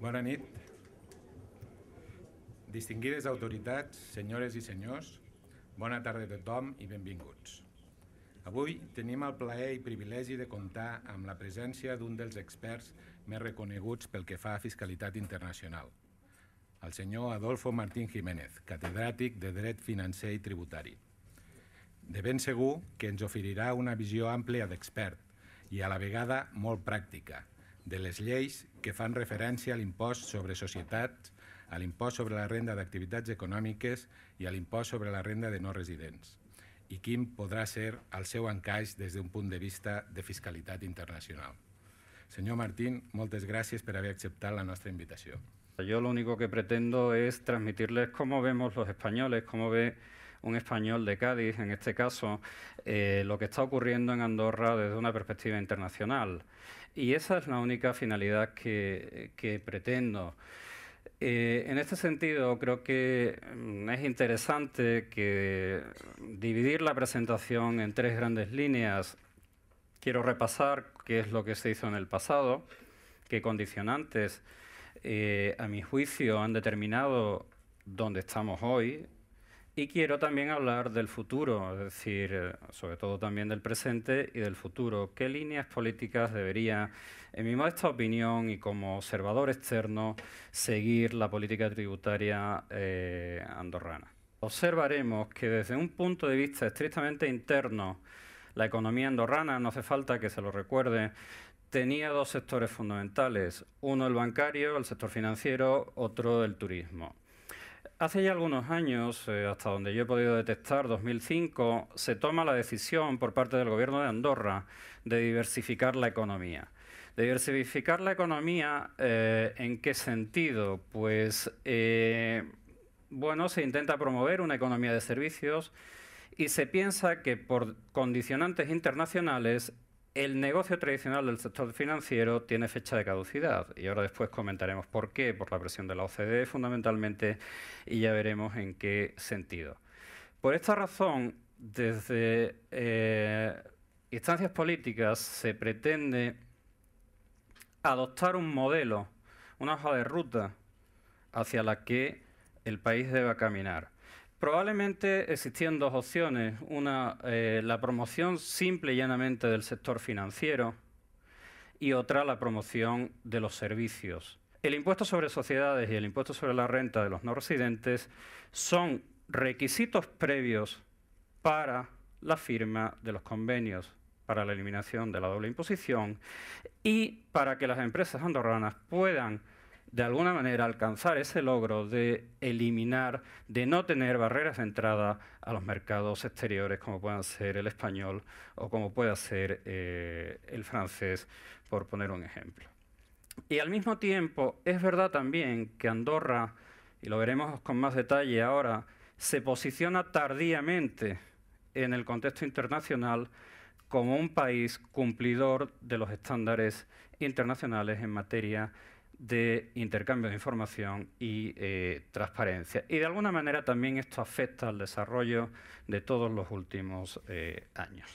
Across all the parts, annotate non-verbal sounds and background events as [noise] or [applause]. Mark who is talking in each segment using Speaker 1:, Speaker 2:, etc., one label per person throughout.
Speaker 1: Bona nit. Distinguides autoritats, senyores i senyors, bona tarda a tothom i benvinguts. Avui tenim el plaer i privilegi de comptar amb la presència d'un dels experts més reconeguts pel que fa a fiscalitat internacional, el senyor Adolfo Martín Jiménez, catedràtic de Dret Financer i Tributari. De ben segur que ens oferirà una visió àmplia d'expert i a la vegada molt pràctica, de les lleis que fan referència a l'impost sobre societats, a l'impost sobre la renda d'activitats econòmiques i a l'impost sobre la renda de no residents i quin podrà ser el seu encaix des d'un punt de vista de fiscalitat internacional. Senyor Martín, moltes gràcies per haver acceptat la nostra invitació. Yo lo único que pretendo es transmitirles cómo vemos los españoles, cómo ve un español de Cádiz, en este caso, eh, lo que está ocurriendo en Andorra desde una perspectiva internacional. Y esa es la única finalidad que, pretendo. Eh, en este sentido, creo que mm, es interesante que dividir la presentación en tres grandes líneas. Quiero repasar qué es lo que se hizo en el pasado, qué condicionantes, eh, a mi juicio, han determinado dónde estamos hoy y quiero también hablar del futuro, es decir, sobre todo también del presente y del futuro. ¿Qué líneas políticas debería, en mi modesta opinión y como observador externo, seguir la política tributaria eh, andorrana? Observaremos que desde un punto de vista estrictamente interno, la economía andorrana, no hace falta que se lo recuerde, tenía dos sectores fundamentales, uno el bancario, el sector financiero, otro el turismo. Hace ya algunos años, eh, hasta donde yo he podido detectar, 2005, se toma la decisión por parte del gobierno de Andorra de diversificar la economía. De diversificar la economía, eh, ¿en qué sentido? Pues, eh, bueno, se intenta promover una economía de servicios y se piensa que por condicionantes internacionales el negocio tradicional del sector financiero tiene fecha de caducidad y ahora después comentaremos por qué, por la presión de la OCDE fundamentalmente, y ya veremos en qué sentido. Por esta razón, desde eh, instancias políticas se pretende adoptar un modelo, una hoja de ruta hacia la que el país deba caminar. Probablemente existían dos opciones. Una, eh, la promoción simple y llanamente del sector financiero y otra, la promoción de los servicios. El impuesto sobre sociedades y el impuesto sobre la renta de los no residentes son requisitos previos para la firma de los convenios para la eliminación de la doble imposición y para que las empresas andorranas puedan de alguna manera alcanzar ese logro de eliminar, de no tener barreras de entrada a los mercados exteriores como puedan ser el español o como pueda ser eh, el francés, por poner un ejemplo. Y al mismo tiempo, es verdad también que Andorra, y lo veremos con más detalle ahora, se posiciona tardíamente en el contexto internacional como un país cumplidor de los estándares internacionales en materia de intercambio de información y eh, transparencia. Y de alguna manera también esto afecta al desarrollo de todos los últimos eh, años.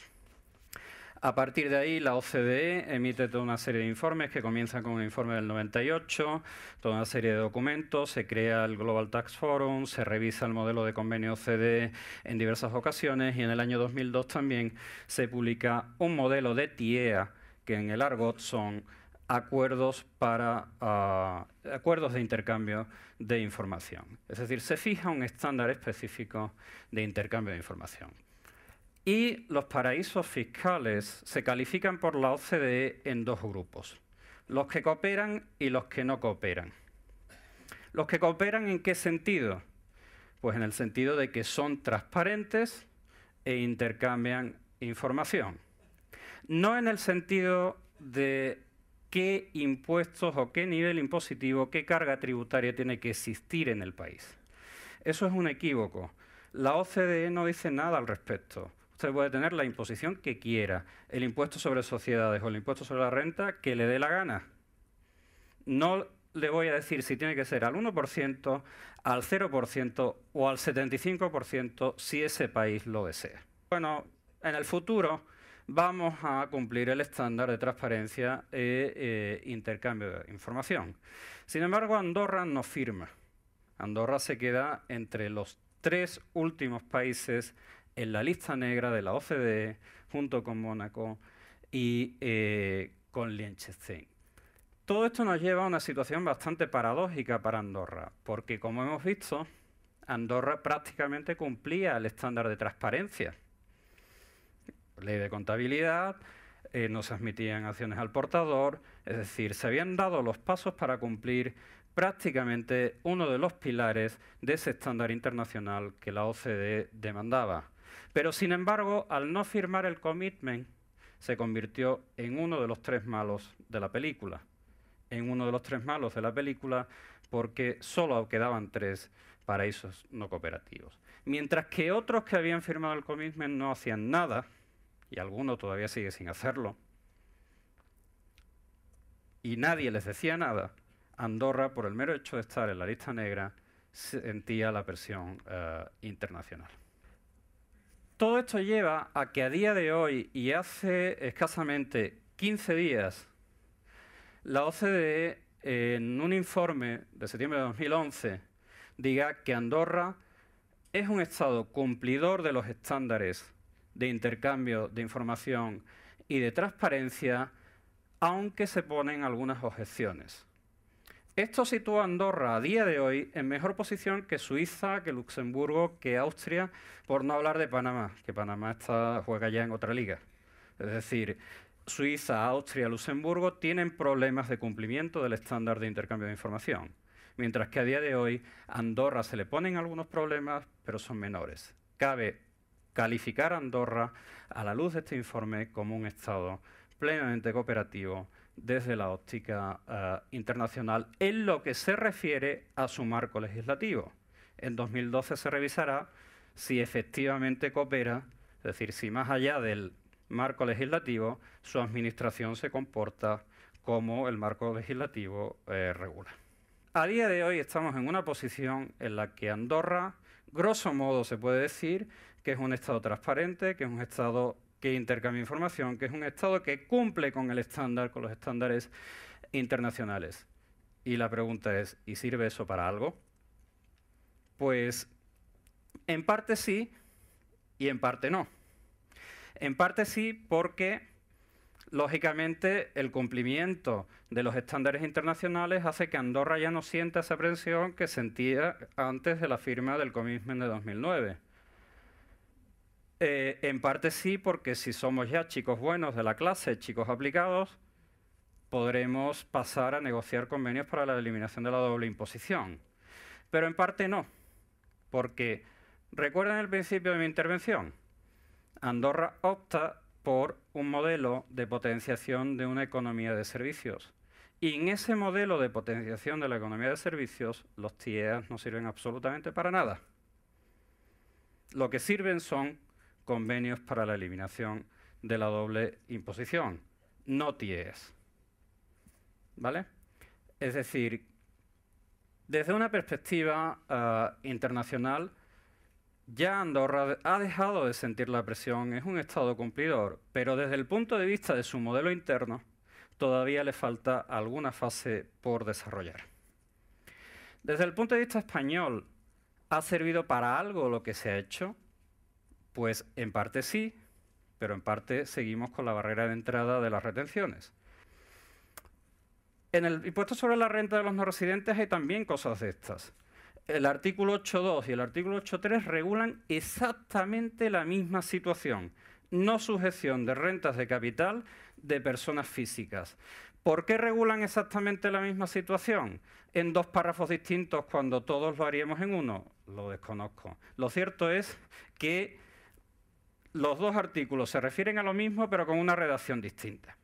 Speaker 1: A partir de ahí, la OCDE emite toda una serie de informes que comienzan con un informe del 98, toda una serie de documentos, se crea el Global Tax Forum, se revisa el modelo de convenio OCDE en diversas ocasiones y en el año 2002 también se publica un modelo de TIEA, que en el argot son acuerdos, para, ah, acuerdos de intercambio de información. Es decir, se fija un estándar específico de intercambio de información. Y los paraísos fiscales se califican por la OCDE en dos grupos, los que cooperan y los que no cooperan. ¿Los que cooperan en qué sentido? Pues en el sentido de que son transparentes e intercambian información. No en el sentido de qué impuestos o qué nivel impositivo, qué carga tributaria tiene que existir en el país. Eso es un equívoco. La OCDE no dice nada al respecto. Usted puede tener la imposición que quiera, el impuesto sobre sociedades o el impuesto sobre la renta que le dé la gana. No le voy a decir si tiene que ser al 1%, al 0% o al 75% si ese país lo desea. Bueno, en el futuro vamos a cumplir el estándar de transparencia e eh, intercambio de información. Sin embargo, Andorra no firma. Andorra se queda entre los tres últimos países en la lista negra de la OCDE, junto con Mónaco y eh, con Liechtenstein. Todo esto nos lleva a una situación bastante paradójica para Andorra, porque como hemos visto, Andorra prácticamente cumplía el estándar de transparencia ley de contabilidad, eh, no se admitían acciones al portador, es decir, se habían dado los pasos para cumplir prácticamente uno de los pilares de ese estándar internacional que la OCDE demandaba. Pero sin embargo, al no firmar el commitment, se convirtió en uno de los tres malos de la película. En uno de los tres malos de la película porque solo quedaban tres paraísos no cooperativos. Mientras que otros que habían firmado el commitment no hacían nada, y alguno todavía sigue sin hacerlo. Y nadie les decía nada. Andorra, por el mero hecho de estar en la lista negra, sentía la presión eh, internacional. Todo esto lleva a que a día de hoy y hace escasamente 15 días, la OCDE, en un informe de septiembre de 2011, diga que Andorra es un Estado cumplidor de los estándares de intercambio de información y de transparencia, aunque se ponen algunas objeciones. Esto sitúa Andorra a día de hoy en mejor posición que Suiza, que Luxemburgo, que Austria, por no hablar de Panamá, que Panamá está, juega ya en otra liga. Es decir, Suiza, Austria, Luxemburgo tienen problemas de cumplimiento del estándar de intercambio de información, mientras que a día de hoy Andorra se le ponen algunos problemas, pero son menores. Cabe calificar a Andorra, a la luz de este informe, como un Estado plenamente cooperativo desde la óptica eh, internacional en lo que se refiere a su marco legislativo. En 2012 se revisará si efectivamente coopera, es decir, si más allá del marco legislativo, su administración se comporta como el marco legislativo eh, regula. A día de hoy estamos en una posición en la que Andorra Grosso modo se puede decir que es un Estado transparente, que es un Estado que intercambia información, que es un Estado que cumple con el estándar, con los estándares internacionales. Y la pregunta es, ¿y sirve eso para algo? Pues en parte sí y en parte no. En parte sí porque Lógicamente, el cumplimiento de los estándares internacionales hace que Andorra ya no sienta esa presión que sentía antes de la firma del commitment de 2009. Eh, en parte sí, porque si somos ya chicos buenos de la clase, chicos aplicados, podremos pasar a negociar convenios para la eliminación de la doble imposición. Pero en parte no, porque recuerden el principio de mi intervención. Andorra opta por un modelo de potenciación de una economía de servicios. Y en ese modelo de potenciación de la economía de servicios, los TIEAs no sirven absolutamente para nada. Lo que sirven son convenios para la eliminación de la doble imposición, no TIEs. ¿Vale? Es decir, desde una perspectiva ah, internacional, ya Andorra ha dejado de sentir la presión, es un Estado cumplidor, pero desde el punto de vista de su modelo interno, todavía le falta alguna fase por desarrollar. Desde el punto de vista español, ¿ha servido para algo lo que se ha hecho? Pues en parte sí, pero en parte seguimos con la barrera de entrada de las retenciones. En el impuesto sobre la renta de los no residentes hay también cosas de estas el artículo 8.2 y el artículo 8.3 regulan exactamente la misma situación, no sujeción de rentas de capital de personas físicas. ¿Por qué regulan exactamente la misma situación? En dos párrafos distintos cuando todos lo haríamos en uno, lo desconozco. Lo cierto es que los dos artículos se refieren a lo mismo pero con una redacción distinta.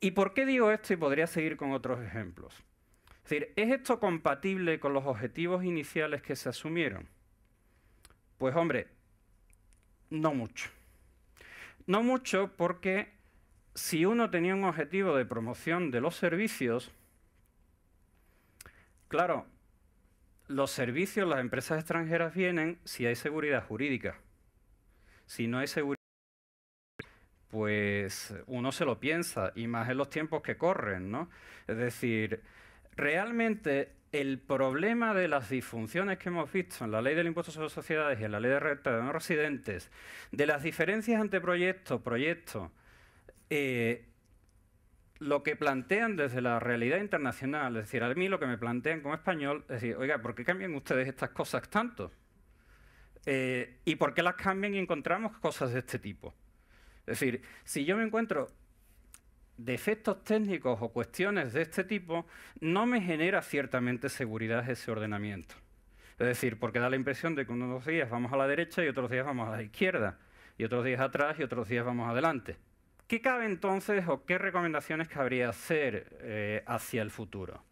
Speaker 1: ¿Y por qué digo esto? Y podría seguir con otros ejemplos. Es decir, ¿es esto compatible con los objetivos iniciales que se asumieron? Pues hombre, no mucho. No mucho porque si uno tenía un objetivo de promoción de los servicios, claro, los servicios, las empresas extranjeras vienen si hay seguridad jurídica. Si no hay seguridad, pues uno se lo piensa, y más en los tiempos que corren, ¿no? Es decir, realmente el problema de las disfunciones que hemos visto en la ley del impuesto sobre sociedades y en la ley de renta de no residentes, de las diferencias ante proyecto proyecto, eh, lo que plantean desde la realidad internacional, es decir, a mí lo que me plantean como español, es decir, oiga, ¿por qué cambian ustedes estas cosas tanto? Eh, ¿Y por qué las cambian y encontramos cosas de este tipo? Es decir, si yo me encuentro defectos técnicos o cuestiones de este tipo, no me genera ciertamente seguridad ese ordenamiento. Es decir, porque da la impresión de que unos días vamos a la derecha y otros días vamos a la izquierda, y otros días atrás y otros días vamos adelante. ¿Qué cabe entonces o qué recomendaciones cabría hacer eh, hacia el futuro?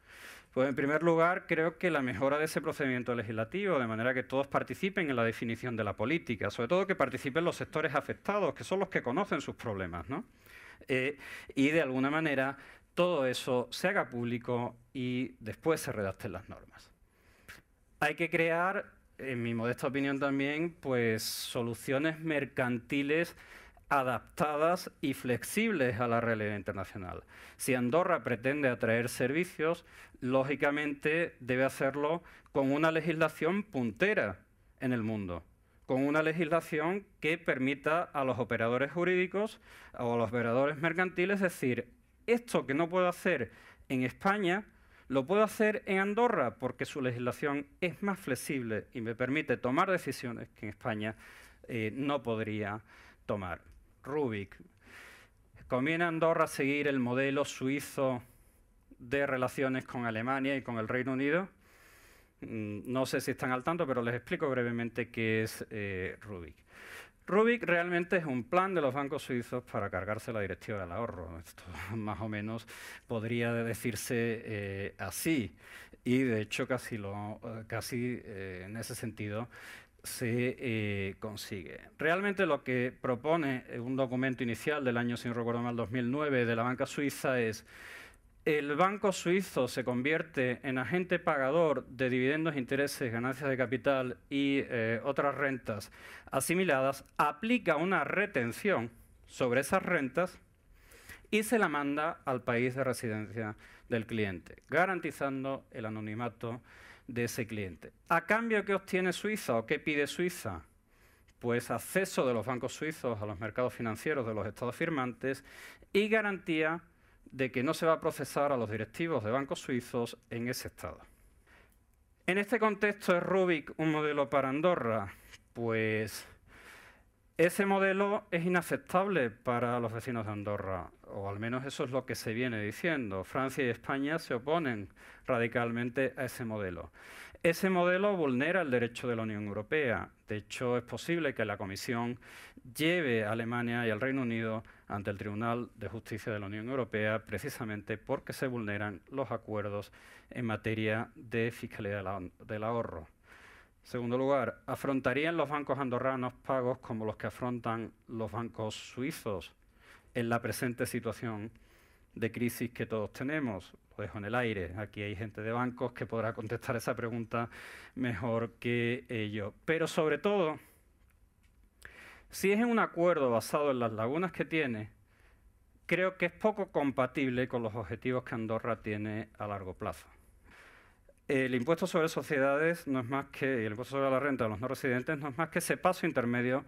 Speaker 1: Pues en primer lugar, creo que la mejora de ese procedimiento legislativo, de manera que todos participen en la definición de la política, sobre todo que participen los sectores afectados, que son los que conocen sus problemas, ¿no? Eh, y de alguna manera todo eso se haga público y después se redacten las normas. Hay que crear, en mi modesta opinión también, pues soluciones mercantiles adaptadas y flexibles a la realidad internacional. Si Andorra pretende atraer servicios, lógicamente debe hacerlo con una legislación puntera en el mundo con una legislación que permita a los operadores jurídicos o a los operadores mercantiles decir, esto que no puedo hacer en España, lo puedo hacer en Andorra porque su legislación es más flexible y me permite tomar decisiones que en España eh, no podría tomar. Rubik. ¿Conviene Andorra seguir el modelo suizo de relaciones con Alemania y con el Reino Unido? Mm, no sé si están al tanto, pero les explico brevemente qué es eh, Rubik. Rubik realmente es un plan de los bancos suizos para cargarse la directiva del ahorro. Esto [laughs] más o menos podría decirse eh, así. Y de hecho casi, eh, en ese sentido se consigue. Realmente lo que propone un documento inicial del año, sin recuerdo mal, 2009 de la banca suiza es el banco suizo se convierte en agente pagador de dividendos, intereses, ganancias de capital y eh, otras rentas asimiladas, aplica una retención sobre esas rentas y se la manda al país de residencia del cliente, garantizando el anonimato de ese cliente. ¿A cambio qué obtiene Suiza o qué pide Suiza? Pues acceso de los bancos suizos a los mercados financieros de los estados firmantes y garantía de que no se va a procesar a los directivos de bancos suizos en ese estado. En este contexto, ¿es Rubik un modelo para Andorra? Pues ese modelo es inaceptable para los vecinos de Andorra, o al menos eso es lo que se viene diciendo. Francia y España se oponen radicalmente a ese modelo. Ese modelo vulnera el derecho de la Unión Europea. De hecho, es posible que la Comisión lleve a Alemania y al Reino Unido ante el Tribunal de Justicia de la Unión Europea precisamente porque se vulneran los acuerdos en materia de fiscalidad del ahorro. Segundo lugar, ¿afrontarían los bancos andorranos pagos como los que afrontan los bancos suizos en la presente situación de crisis que todos tenemos? Lo dejo en el aire. Aquí hay gente de bancos que podrá contestar esa pregunta mejor que yo. Pero sobre todo, si es un acuerdo basado en las lagunas que tiene, creo que es poco compatible con los objetivos que Andorra tiene a largo plazo. El impuesto sobre sociedades no es más que, el impuesto sobre la renta de los no residentes no es más que ese paso intermedio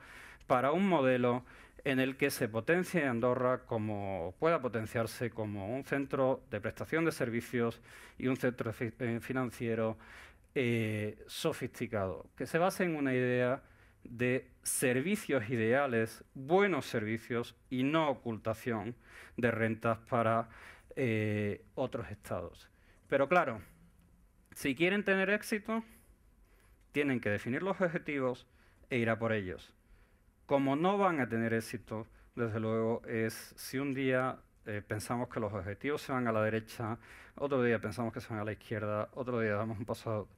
Speaker 1: para un modelo en el que se potencie Andorra como pueda potenciarse como un centro de prestación de servicios y un centro eh, financiero eh, sofisticado, que se base en una idea de servicios ideales, buenos servicios y no ocultación de rentas para eh, otros estados. Pero claro, si quieren tener éxito, tienen que definir los objetivos e ir a por ellos. Como no van a tener éxito, desde luego, es si un día eh, pensamos que los objetivos se van a la derecha, otro día pensamos que se van a la izquierda, otro día damos un paso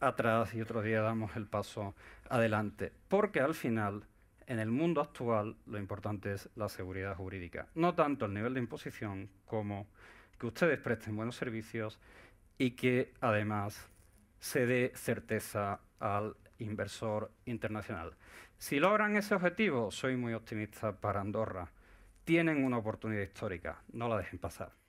Speaker 1: atrás y otro día damos el paso adelante. Porque al final, en el mundo actual, lo importante es la seguridad jurídica. No tanto el nivel de imposición como que ustedes presten buenos servicios y que además se dé certeza al inversor internacional. Si logran ese objetivo, soy muy optimista para Andorra tienen una oportunidad histórica, no la dejen pasar.